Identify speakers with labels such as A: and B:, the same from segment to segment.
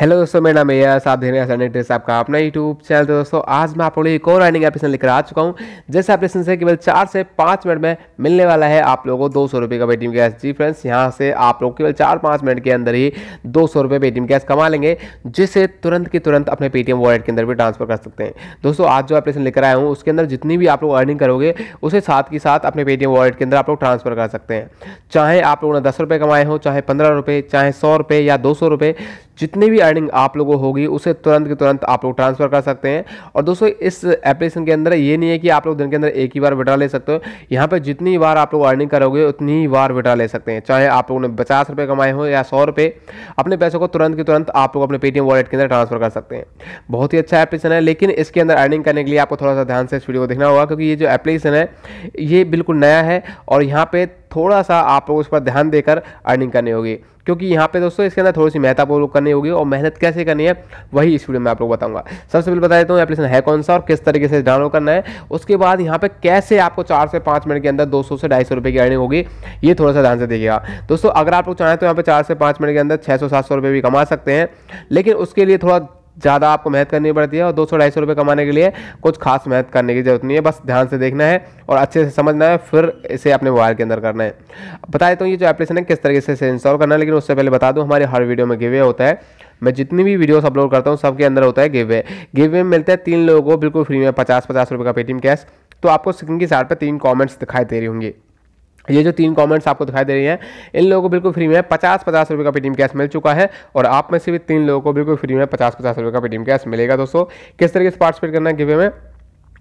A: hello दोस्तों मेरा नाम यस आप देख रहे हैं सैनिटेस आपका अपना यूट्यूब चैनल तो दोस्तों आज मैं आप लोगों एक और अर्निंग एप्लीकेशन लेकर आ चुका हूँ जैसे एप्लीकेशन से केवल चार से पाँच मिनट में मिलने वाला है आप लोगों को दो सौ रुपये का पेटीएम कैश जी फ्रेंड्स यहाँ से आप लोग केवल चार पाँच मिनट के अंदर ही दो सौ रुपये पेटीएम कैश कमा लेंगे जिसे तुरंत के तुरंत अपने पेटीएम वॉलेट के अंदर भी ट्रांसफर कर सकते हैं दोस्तों आज जो एप्लीकेशन लेकर आया हूँ उसके अंदर जितनी भी आप लोग अर्निंग करोगे उसे साथ ही साथ अपने पेटीएम वॉलेट के अंदर आप लोग ट्रांसफर कर सकते हैं चाहे आप लोगों ने दस रुपये कमाए हों चाहे पंद्रह रुपये चाहे सौ रुपये या दो सौ रुपये जितनी भी अर्निंग आप लोगों को होगी उसे तुरंत के तुरंत आप लोग ट्रांसफ़र कर सकते हैं और दोस्तों इस एप्लीकेशन के अंदर ये नहीं है कि आप लोग दिन के अंदर एक ही बार विड्रा ले सकते हो यहाँ पर जितनी बार आप लोग अर्निंग करोगे उतनी ही बार विड्रा ले सकते हैं चाहे आप लोगों ने पचास रुपये कमाए हो या सौ रुपये अपने पैसों को तुरंत के तुरंत आप लोग अपने पेटीएम वॉलेट के अंदर ट्रांसफर कर सकते हैं बहुत ही अच्छा एप्लीकेशन है लेकिन इसके अंदर अर्निंग करने के लिए आपको थोड़ा सा ध्यान से इस वीडियो को देखना होगा क्योंकि ये जो एप्लीकेशन है ये बिल्कुल नया है और यहाँ पर थोड़ा सा आप लोग उस पर ध्यान देकर अर्निंग करनी होगी क्योंकि यहाँ पे दोस्तों इसके अंदर थोड़ी सी मेहनत आप लोग करनी होगी और मेहनत कैसे करनी है वही इस वीडियो में आप लोग बताऊंगा सबसे पहले बता देता हूँ एप्लीकेशन है कौन सा और किस तरीके से डाउनलोड करना है उसके बाद यहाँ पे कैसे आपको चार से पाँच मिनट के अंदर दो से ढाई सौ की अर्निंग होगी ये थोड़ा सा ध्यान से देखिएगा दोस्तों अगर आप लोग चाहें तो यहाँ पे चार से पाँच मिनट के अंदर छः सौ सात सौ भी कमा सकते हैं लेकिन उसके लिए थोड़ा ज़्यादा आपको मेहनत करनी पड़ती है और दो सौ ढाई सौ रुपये कमाने के लिए कुछ खास मेहनत करने की जरूरत नहीं है बस ध्यान से देखना है और अच्छे से समझना है फिर इसे अपने मोबाइल के अंदर करना है बता देता हूँ ये जो एप्लीकेशन है किस तरीके से इसे इंस्टॉल करना है लेकिन उससे पहले बता दूँ हमारे हर वीडियो में गिवे होता है मैं जितनी भी वीडियोस अपलोड करता हूँ सबके अंदर होता है गिव वे गिव वे में मिलता है तीन लोगों को बिल्कुल फ्री में पचास पचास रुपये का पेटीएम कैश तो आपको स्क्रीन की साइड पर तीन कमेंट्स दिखाई दे रही होंगी ये जो तीन कमेंट्स आपको दिखाई दे रही हैं इन लोगों को बिल्कुल फ्री में पचास पचास रुपये का पेटीएम कैश मिल चुका है और आप में से भी तीन लोगों को बिल्कुल फ्री में पचास पचास रुपये का पेटीएम कैश मिलेगा दोस्तों किस तरीके से पार्टिसिपेट करना है गिवे में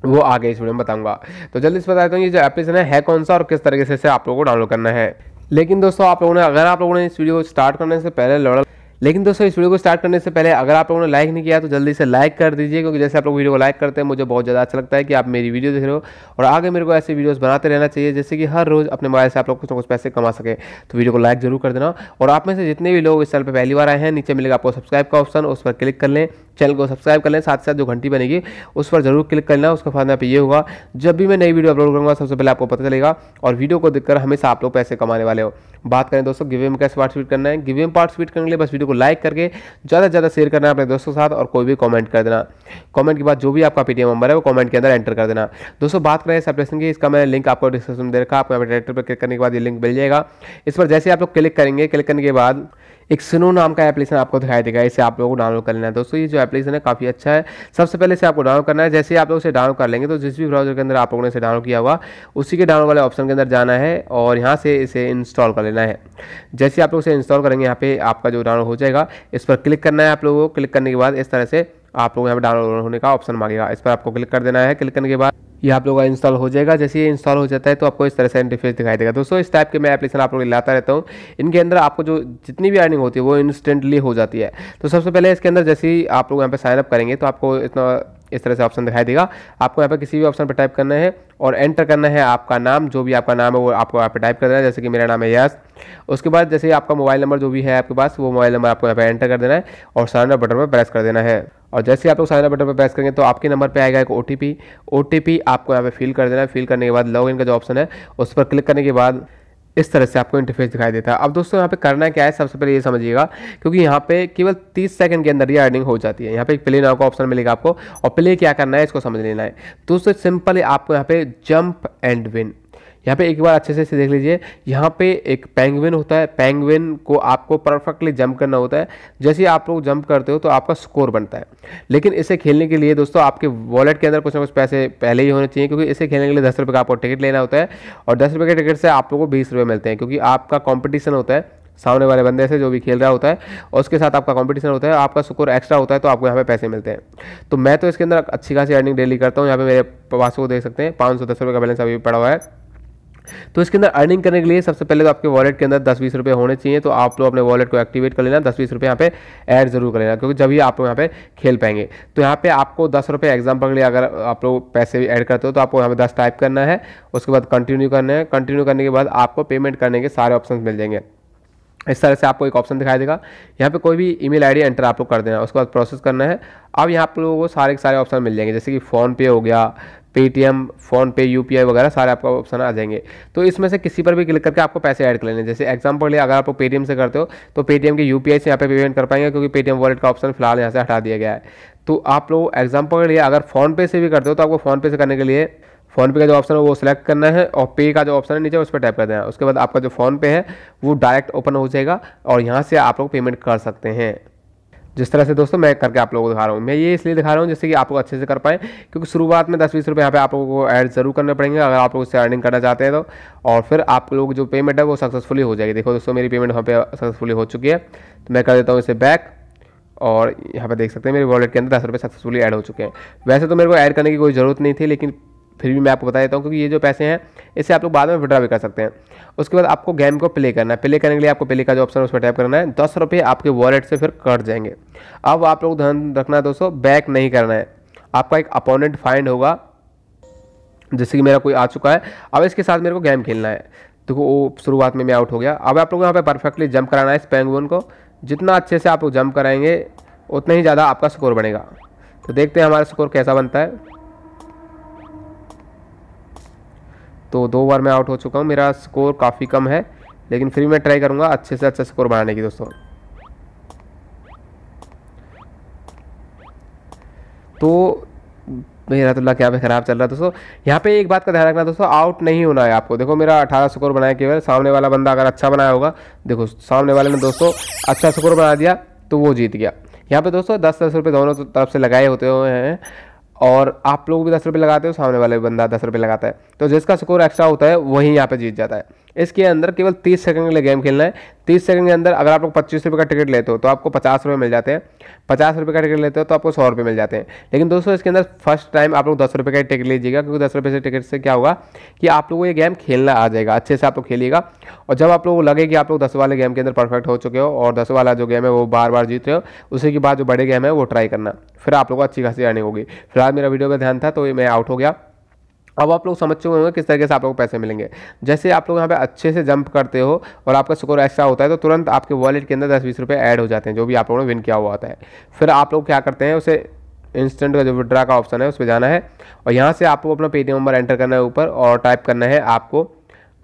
A: वो आगे इस वीडियो में बताऊंगा तो जल्दी से बताता हूँ ये जो एप्लीकेशन है, है कौन सा और किस तरीके से आप लोगों को डाउनलोड करना है लेकिन दोस्तों आप लोगों ने अगर आप लोगों ने इस वीडियो को स्टार्ट करने से पहले लड़ा लेकिन दोस्तों इस वीडियो को स्टार्ट करने से पहले अगर आप लोगों ने लाइक नहीं किया तो जल्दी से लाइक कर दीजिए क्योंकि जैसे आप लोग वीडियो को लाइक करते हैं मुझे बहुत ज़्यादा अच्छा लगता है कि आप मेरी वीडियो देख रहे हो और आगे मेरे को ऐसे वीडियोस बनाते रहना चाहिए जैसे कि हर रोज़ अपने मोबाइल से आप लोग कुछ ना कुछ पैसे कमा सके तो वीडियो को लाइक जरूर कर देना और आप में से जितने भी लोग इस चैनल पर पहली बार आए हैं नीचे मिलेगा आपको सब्सक्राइब का ऑप्शन उस पर क्लिक कर लें चैनल को सब्सक्राइब कर लें साथ साथ जो घंटी बनेगी उस पर जरूर क्लिक करना उसका फायदा पे ये होगा जब भी मैं नई वीडियो अपलोड करूँगा सबसे पहले आपको पता चलेगा और वीडियो को देखकर हमेशा आप लोग पैसे कमाने वाले हो बात करें दोस्तों गिवे में कैसे पार्टिसिपेट करना है गिवे में पार्टिसिपेट करने के लिए बस वीडियो को लाइक करके ज़्यादा से ज़्यादा शेयर करना अपने दोस्तों के साथ और कोई भी कॉमेंट कर देना कॉमेंट के बाद जो भी आपका पीटीएम नंबर है वो कॉमेंट के अंदर एंटर कर देना दोस्तों बात करें इस एप्लीकेशन की इसका मैंने लिंक आपको डिस्क्रिप्शन में दे रखा आपको डायरेक्टर पर क्लिक करने के बाद ये लिंक मिल जाएगा इस पर जैसे आप लोग क्लिक करेंगे क्लिक करने के बाद एक स्नो नाम का एप्लीकेशन आपको दिखाई देगा इसे आप लोगों को डाउनलोड कर लेना है दोस्तों ये जो एप्लीकेशन है काफ़ी अच्छा है सबसे पहले इसे आपको डाउनलोड करना है जैसे ही आप लोग इसे डाउनलोड कर लेंगे तो जिस भी ब्राउजर के अंदर आप लोगों ने इसे डाउनलोड किया हुआ उसी के डाउनलोड वाले ऑप्शन के अंदर जाना है और यहाँ से इसे इंस्टॉल कर लेना है जैसे आप लोग इसे इंस्टॉल करेंगे यहाँ पर आपका जो डाउनलोड हो जाएगा इस पर क्लिक करना है आप लोगों को क्लिक करने के बाद इस तरह से आप लोग यहाँ पर डाउनलोड होने का ऑप्शन मांगेगा इस पर आपको क्लिक कर देना है क्लिक करने के बाद ये आप लोगों का इंस्टॉल हो जाएगा जैसे ये इंस्टॉल हो जाता है तो आपको इस तरह से इंटरफेस दिखाई देगा दोस्तों इस टाइप के मैं एप्लीकेशन आप लोग लाता रहता हूँ इनके अंदर आपको जो जितनी भी अर्निंग होती है वो इंस्टेंटली हो जाती है तो सबसे पहले इसके अंदर जैसे ही आप लोग यहाँ पर साइनअप करेंगे तो आपको इतना इस तरह से ऑप्शन दिखाई देगा आपको यहाँ पर किसी भी ऑप्शन पर टाइप करना है और एंटर करना है आपका नाम जो भी आपका नाम है वो आपको यहाँ पे टाइप कर देना है जैसे कि मेरा नाम है यस उसके बाद जैसे आपका मोबाइल नंबर जो भी है आपके पास वो मोबाइल नंबर आपको यहाँ पे एंटर कर देना है और साइन बटन पर प्रेस कर देना है और जैसे आप लोग साइन अप बटन पर प्रेस करेंगे तो आपके नंबर पे आएगा एक ओ टी आपको यहाँ पे फिल कर देना है फिल करने के बाद लॉग इन का जो ऑप्शन है उस पर क्लिक करने के बाद इस तरह से आपको इंटरफेस दिखाई देता है अब दोस्तों यहाँ पे करना क्या है सबसे पहले ये समझिएगा क्योंकि यहाँ पे केवल 30 सेकंड के अंदर ये अर्निंग हो जाती है यहाँ पे एक प्ले नाउ का ऑप्शन मिलेगा आपको और प्ले क्या करना है इसको समझ लेना है दोस्तों सिंपल आपको यहाँ पे जंप एंड विन यहाँ पे एक बार अच्छे से देख लीजिए यहाँ पे एक पैंगविन होता है पैंगविन को आपको परफेक्टली जंप करना होता है जैसे आप लोग जंप करते हो तो आपका स्कोर बनता है लेकिन इसे खेलने के लिए दोस्तों आपके वॉलेट के अंदर कुछ ना कुछ पैसे पहले ही होने चाहिए क्योंकि इसे खेलने के लिए दस रुपये का आपको टिकट लेना होता है और दस रुपये के टिकट से आप लोग को बीस रुपये मिलते हैं क्योंकि आपका कॉम्पिटिशन होता है सामने वाले बंदे से जो भी खेल रहा होता है और उसके साथ आपका कंपटीशन होता है आपका स्कोर एक्स्ट्रा होता है तो आपको यहाँ पे पैसे मिलते हैं तो मैं तो इसके अंदर अच्छी खासी अर्निंग डेली करता हूँ यहाँ पे मेरे पास को देख सकते हैं पाँच सौ दस रुपये का बैलेंस अभी पड़ा हुआ है तो इसके अंदर अर्निंग करने के लिए सबसे पहले तो आपके वॉलेट के अंदर दस बीस रुपये होने चाहिए तो आप लोग अपने वॉलेट को एक्टिवेट कर लेना दस बीस रुपये यहाँ पे ऐड जरूर कर लेना क्योंकि जब ही आप यहाँ पे खेल पाएंगे तो यहाँ पे आपको दस रुपये एग्जाम्पल के लिए अगर आप लोग पैसे भी ऐड करते हो तो आपको यहाँ पे दस टाइप करना है उसके बाद कंटिन्यू करना है कंटिन्यू करने के बाद आपको पेमेंट करने के सारे ऑप्शन मिल जाएंगे इस तरह से आपको एक ऑप्शन दिखाई देगा यहाँ पे कोई भी ईमेल आईडी एंटर आप लोग कर देना उसके बाद प्रोसेस करना है अब यहाँ पर लोगों को सारे के सारे ऑप्शन मिल जाएंगे जैसे कि फोन पे हो गया पेटीएम फ़ोनपे यू पी वगैरह सारे आपका ऑप्शन आ जाएंगे तो इसमें से किसी पर भी क्लिक करके आपको पैसे ऐड कर लेने जैसे एग्जाम्पल लिए अगर आप पेटीएम से करते हो तो पेटीएम के यू से यहाँ पे पेमेंट कर पाएंगे क्योंकि पेटीएम वॉलेट का ऑप्शन फिलहाल यहाँ से हटा दिया गया है तो आप लोग एग्जाम्पल लिए अगर फ़ोनपे से भी करते हो तो आपको फ़ोनपे से करने के लिए फ़ोनपे का जो ऑप्शन है वो सिलेक्ट करना है और पे का जो ऑप्शन है नीचे उस पर टाइप कर देना है उसके बाद आपका जो फोन पे है वो डायरेक्ट ओपन हो जाएगा और यहाँ से आप लोग पेमेंट कर सकते हैं जिस तरह से दोस्तों मैं करके आप लोगों को दिखा रहा हूँ मैं ये इसलिए दिखा रहा हूँ जैसे कि आप लोग अच्छे से कर पाएँ क्योंकि शुरुआत में दस बीस रुपये यहाँ पे आप लोगों को ऐड जरूर करने पड़ेंगे अगर आप लोग उससे अर्निंग करना चाहते हैं तो और फिर आप लोग जो पेमेंट है वो सक्सेसफुली हो जाएगी देखो दोस्तों मेरी पेमेंट वहाँ पर सक्सेसफुली हो चुकी है तो मैं कर देता हूँ इसे बैक और यहाँ पर देख सकते हैं मेरे वॉलेट के अंदर दस रुपये सक्सेसफुली ऐड हो चुके हैं वैसे तो मेरे को ऐड करने की कोई ज़रूरत नहीं थी लेकिन फिर भी मैं आपको बता देता हूँ क्योंकि ये जो पैसे हैं इसे आप लोग बाद में विड्रा भी कर सकते हैं उसके बाद आपको गेम को प्ले करना है प्ले करने के लिए आपको प्ले का जो ऑप्शन है उस पर टैप करना है दस रुपये आपके वॉलेट से फिर कट जाएंगे अब आप लोग ध्यान रखना है दोस्तों बैक नहीं करना है आपका एक अपोनेंट फाइंड होगा जैसे कि मेरा कोई आ चुका है अब इसके साथ मेरे को गेम खेलना है देखो तो वो शुरुआत में मैं आउट हो गया अब आप लोग यहाँ परफेक्टली जंप कराना है इस पैंगवन को जितना अच्छे से आप लोग जंप कराएंगे उतना ही ज़्यादा आपका स्कोर बनेगा तो देखते हैं हमारा स्कोर कैसा बनता है तो दो बार मैं आउट हो चुका हूँ मेरा स्कोर काफ़ी कम है लेकिन फिर मैं ट्राई करूँगा अच्छे से अच्छा स्कोर बनाने की दोस्तों तो मेरा तो लक यहाँ पे ख़राब चल रहा है दोस्तों यहाँ पे एक बात का ध्यान रखना दोस्तों आउट नहीं होना है आपको देखो मेरा 18 स्कोर बनाया केवल सामने वाला बंदा अगर अच्छा बनाया होगा देखो सामने वाले ने दोस्तों अच्छा स्कोर बना दिया तो वो जीत गया यहाँ पे दोस्तों दस दस रुपये दोनों तरफ से लगाए होते हुए हैं और आप लोग भी दस रुपये लगाते हो सामने वाले बंदा दस रुपये लगाता है तो जिसका स्कोर एक्स्ट्रा होता है वही यहाँ पे जीत जाता है इसके अंदर केवल तीस सेकंड के लिए गेम खेलना है तीस सेकंड के अंदर अगर आप लोग पच्चीस रुपये का टिकट लेते हो तो आपको पचास रुपये मिल जाते हैं पचास रुपये का टिकट लेते हो तो आपको सौ रुपये मिल जाते हैं लेकिन दोस्तों इसके अंदर फर्स्ट टाइम आप लोग दस रुपये का टिकट लीजिएगा क्योंकि दस रुपये से टिकट से क्या होगा कि आप लोग को ये गेम खेलना आ जाएगा अच्छे से आप लोग खेलिएगा और जब आप लोग को लगे कि आप लोग दस वाले गेम के अंदर परफेक्ट हो चुके हो और दस वाला जो गेम है वो बार बार जीत रहे हो उसी के बाद जो बड़े गेम है वो ट्राई करना फिर आप लोग को अच्छी खासी अर्निंग होगी फिलहाल मेरा वीडियो पर ध्यान था तो मैं आउट हो गया अब आप लोग समझ चुके होंगे किस तरीके से आप लोग को पैसे मिलेंगे जैसे आप लोग यहाँ पे अच्छे से जंप करते हो और आपका स्कोर एक्स्ट्रा होता है तो तुरंत आपके वॉलेट के अंदर दस बीस रुपये ऐड हो जाते हैं जो भी आप लोगों ने विन किया हुआ होता है फिर आप लोग क्या करते हैं उसे इंस्टेंट का जो विड्रा का ऑप्शन है उस पर जाना है और यहाँ से आपको अपना पेटीएम नंबर एंटर करना है ऊपर और टाइप करना है आपको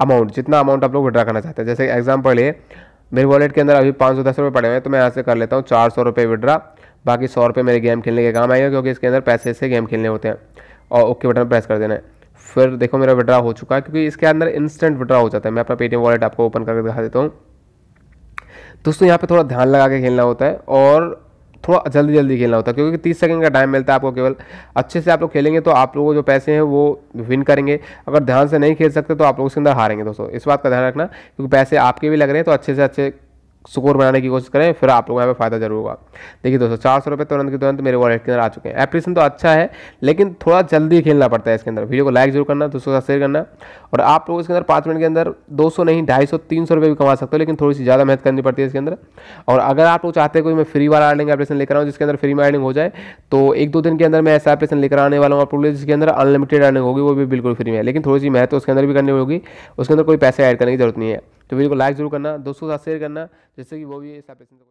A: अमाउंट जितना अमाउंट आप लोग विड्रा करना चाहते हैं जैसे एग्जाम्पल ये मेरे वॉलेट के अंदर अभी पाँच सौ दस रुपये पड़े हुए हैं तो मैं यहाँ से कर लेता हूँ चार सौ रुपये विड्रा बाकी सौ रुपये मेरे गेम खेलने के काम आएंगे क्योंकि इसके अंदर पैसे से गेम खेलने होते हैं और ओके बटन प्रेस कर देना है फिर देखो मेरा विड्रा हो चुका है क्योंकि इसके अंदर इंस्टेंट विड्रा हो जाता है मैं अपना पेटीएम वॉलेट आपको ओपन करके दिखा देता हूँ दोस्तों यहाँ पे थोड़ा ध्यान लगा के खेलना होता है और थोड़ा जल्दी जल्दी खेलना होता है क्योंकि तीस सेकंड का टाइम मिलता है आपको केवल अच्छे से आप लोग खेलेंगे तो आप लोगों को जो पैसे हैं वो विन करेंगे अगर ध्यान से नहीं खेल सकते तो आप लोग उसके अंदर हारेंगे दोस्तों इस बात का ध्यान रखना क्योंकि पैसे आपके भी लग रहे हैं तो अच्छे से अच्छे स्कोर बनाने की कोशिश करें फिर आप लोगों को यहाँ पे फायदा जरूर होगा देखिए दोस्तों चार सौ रुपये तुरंत तो के तुरंत मेरे वॉलेट के अंदर आ चुके हैं एप्लीकेशन तो अच्छा है लेकिन थोड़ा जल्दी खेलना पड़ता है इसके अंदर वीडियो को लाइक जरूर करना दोस्तों का साथ शेयर करना और आप लोग इसके अंदर पाँच मिनट के अंदर दो सौ नहीं ढाई सौ तीन सौ रुपये भी कमा सकते हो लेकिन थोड़ी सी ज़्यादा मेहनत करनी पड़ती है इसके अंदर और अगर आप लोग चाहते हैं कि मैं फ्री वाला अर्निंग एप्लीकेशन लेकर आऊँ जिसके अंदर फ्री में अर्निंग हो जाए तो एक दो दिन के अंदर मैं ऐसा एप्लीकेशन लेकर आने वाला हूँ आप लोग जिसके अंदर अनलिमिटेड अर्निंग होगी वो भी बिल्कुल फ्री में है लेकिन थोड़ी सी मेहनत तो उसके अंदर भी करनी होगी उसके अंदर कोई पैसे ऐड करने की जरूरत नहीं है तो वीडियो को लाइक जरूर करना दोस्तों के साथ शेयर करना जिससे कि वो भी इस एप्लीकेशन को